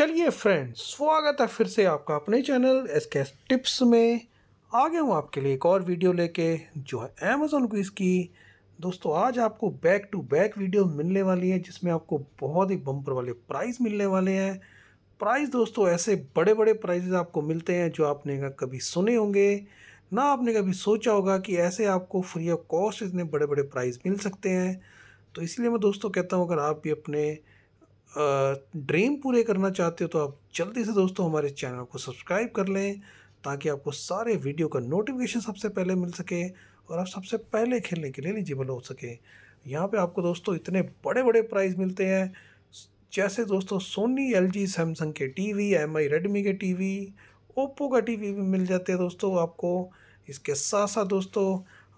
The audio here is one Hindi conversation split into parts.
चलिए फ्रेंड्स स्वागत है फिर से आपका अपने चैनल एस के टिप्स में आ गया हूँ आपके लिए एक और वीडियो लेके जो है अमेज़ोन क्विज़ की दोस्तों आज आपको बैक टू बैक वीडियो मिलने वाली है जिसमें आपको बहुत ही बम्पर वाले प्राइस मिलने वाले हैं प्राइस दोस्तों ऐसे बड़े बड़े प्राइजेज आपको मिलते हैं जो आपने कभी सुने होंगे ना आपने कभी सोचा होगा कि ऐसे आपको फ्री ऑफ कॉस्ट इतने बड़े बड़े प्राइज़ मिल सकते हैं तो इसलिए मैं दोस्तों कहता हूँ अगर आप भी अपने ड्रीम पूरे करना चाहते हो तो आप जल्दी से दोस्तों हमारे चैनल को सब्सक्राइब कर लें ताकि आपको सारे वीडियो का नोटिफिकेशन सबसे पहले मिल सके और आप सबसे पहले खेलने के लिए एलिजिबल हो सके यहाँ पे आपको दोस्तों इतने बड़े बड़े प्राइज़ मिलते हैं जैसे दोस्तों सोनी एल जी सैमसंग के T V M I Redmi के टी वी ओप्पो का टी वी भी मिल जाते हैं दोस्तों आपको इसके साथ साथ दोस्तों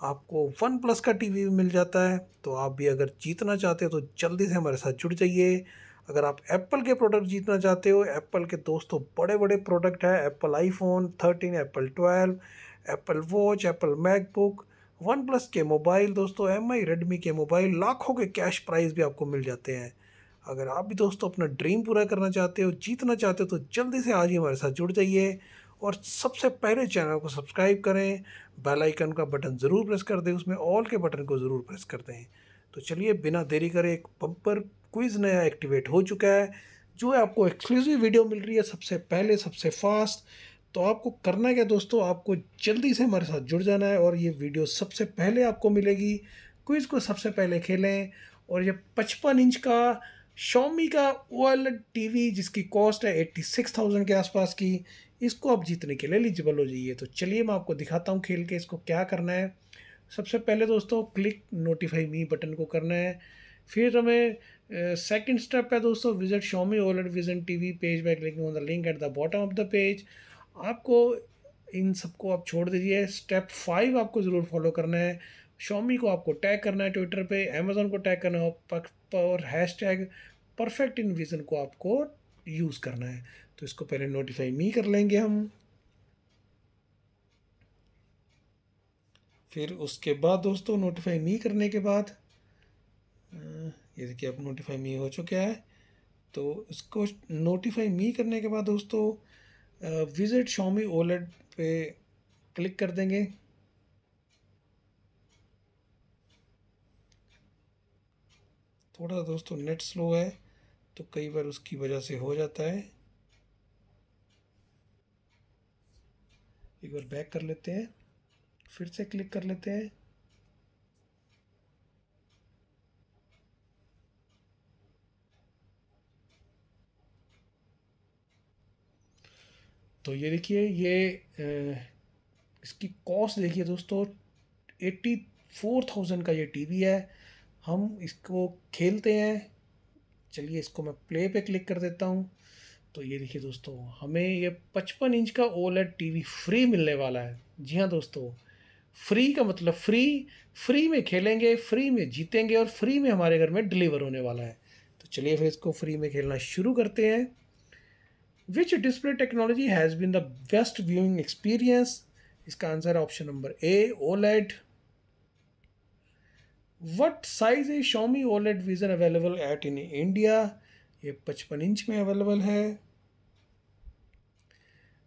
आपको वन प्लस का टी वी भी मिल जाता है तो आप भी अगर जीतना चाहते हो तो जल्दी से हमारे साथ जुड़ जाइए अगर आप एप्पल के प्रोडक्ट जीतना चाहते हो एप्पल के दोस्तों तो बड़े बड़े प्रोडक्ट हैं Apple iPhone thirteen Apple twelve Apple watch Apple MacBook one plus के मोबाइल दोस्तों एम आई रेडमी के मोबाइल लाखों के कैश प्राइज भी आपको मिल जाते हैं अगर आप भी दोस्तों अपना ड्रीम पूरा करना चाहते हो जीतना चाहते हो तो जल्दी से आज ही हमारे साथ जुड़ जाइए और सबसे पहले चैनल को सब्सक्राइब करें बेल आइकन का बटन ज़रूर प्रेस कर दें उसमें ऑल के बटन को ज़रूर प्रेस कर दें तो चलिए बिना देरी करे एक बम्पर क्विज़ नया एक्टिवेट हो चुका है जो है आपको एक्सक्लूसिव वीडियो मिल रही है सबसे पहले सबसे फास्ट तो आपको करना क्या दोस्तों आपको जल्दी से हमारे साथ जुड़ जाना है और ये वीडियो सबसे पहले आपको मिलेगी क्विज़ को सबसे पहले खेलें और ये पचपन इंच का शॉमी का ओ टीवी जिसकी कॉस्ट है एट्टी सिक्स थाउजेंड के आसपास की इसको आप जीतने के लिए एलिजिबल हो जाइए तो चलिए मैं आपको दिखाता हूँ खेल के इसको क्या करना है सबसे पहले दोस्तों क्लिक नोटिफाई मी बटन को करना है फिर हमें सेकंड स्टेप है दोस्तों visit Xiaomi and vision T V page by clicking on the link at the bottom of the page आपको इन सबको आप छोड़ दीजिए स्टेप फाइव आपको ज़रूर फॉलो करना है शॉमी को आपको टैग करना है ट्विटर पे अमेजोन को टैग करना है और hashtag perfect in vision को आपको यूज़ करना है तो इसको पहले नोटिफाई मी कर लेंगे हम फिर उसके बाद दोस्तों नोटिफाई मी करने के बाद ये देखिए अब नोटिफाई मी हो चुका है तो इसको नोटिफाई मी करने के बाद दोस्तों विज़िट शॉमी ओलेट पे क्लिक कर देंगे थोड़ा दोस्तों नेट स्लो है तो कई बार उसकी वजह से हो जाता है एक बार बैक कर लेते हैं फिर से क्लिक कर लेते हैं तो ये देखिए ये इसकी कॉस्ट देखिए दोस्तों एट्टी फोर थाउजेंड का ये टीवी है हम इसको खेलते हैं चलिए इसको मैं प्ले पे क्लिक कर देता हूँ तो ये देखिए दोस्तों हमें ये पचपन इंच का ओलेड टीवी फ्री मिलने वाला है जी हाँ दोस्तों फ्री का मतलब फ्री फ्री में खेलेंगे फ्री में जीतेंगे और फ्री में हमारे घर में डिलीवर होने वाला है तो चलिए फिर इसको फ्री में खेलना शुरू करते हैं which display technology has been the best viewing experience इसका आंसर है option number A OLED what size a Xiaomi OLED vision available at in India ये पचपन इंच में अवेलेबल है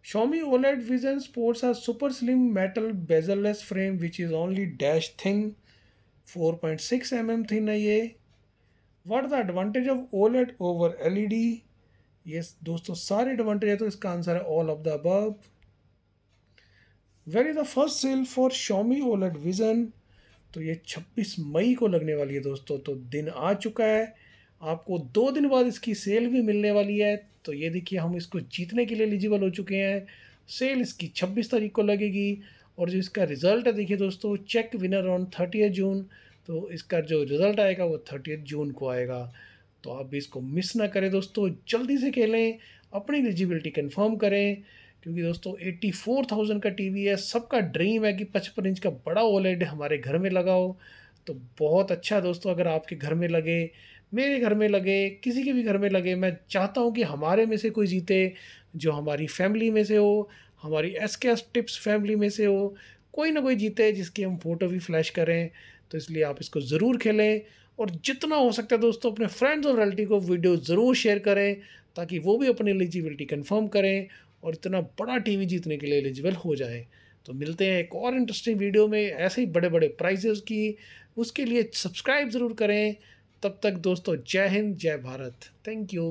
Xiaomi OLED Vision sports a super slim metal bezel-less frame which is only dash thin 4.6 mm thin है ये what the advantage of OLED over LED ये दोस्तों सारे एडवांटेज है तो इसका आंसर है all of the above where is the first sale for Xiaomi OLED vision तो ये 26 मई को लगने वाली है दोस्तों तो दिन आ चुका है आपको दो दिन बाद इसकी सेल भी मिलने वाली है तो ये देखिए हम इसको जीतने के लिए एलिजिबल हो चुके हैं सेल इसकी छब्बीस तारीख को लगेगी और जो इसका रिज़ल्ट है देखिए दोस्तों check winner on thirty June तो इसका जो रिज़ल्ट आएगा वो थर्टी जून को आएगा तो आप भी इसको मिस ना करें दोस्तों जल्दी से खेलें अपनी एलिजिबिलिटी कंफर्म करें क्योंकि दोस्तों 84,000 का टीवी है सबका ड्रीम है कि पचपन इंच का बड़ा ओलेड हमारे घर में लगाओ तो बहुत अच्छा दोस्तों अगर आपके घर में लगे मेरे घर में लगे किसी के भी घर में लगे मैं चाहता हूँ कि हमारे में से कोई जीते जो हमारी फैमिली में से हो हमारी एस के एस टिप्स फैमिली में से हो कोई ना कोई जीते जिसकी हम फ़ोटो भी फ्लैश करें तो इसलिए आप इसको ज़रूर खेलें और जितना हो सकता है दोस्तों अपने फ्रेंड्स और रिलेटिव को वीडियो ज़रूर शेयर करें ताकि वो भी अपनी एलिजिबिलिटी कंफर्म करें और इतना बड़ा टीवी जीतने के लिए एलिजिबल हो जाए तो मिलते हैं एक और इंटरेस्टिंग वीडियो में ऐसे ही बड़े बड़े प्राइजेज़ की उसके लिए सब्सक्राइब ज़रूर करें तब तक दोस्तों जय हिंद जय भारत थैंक यू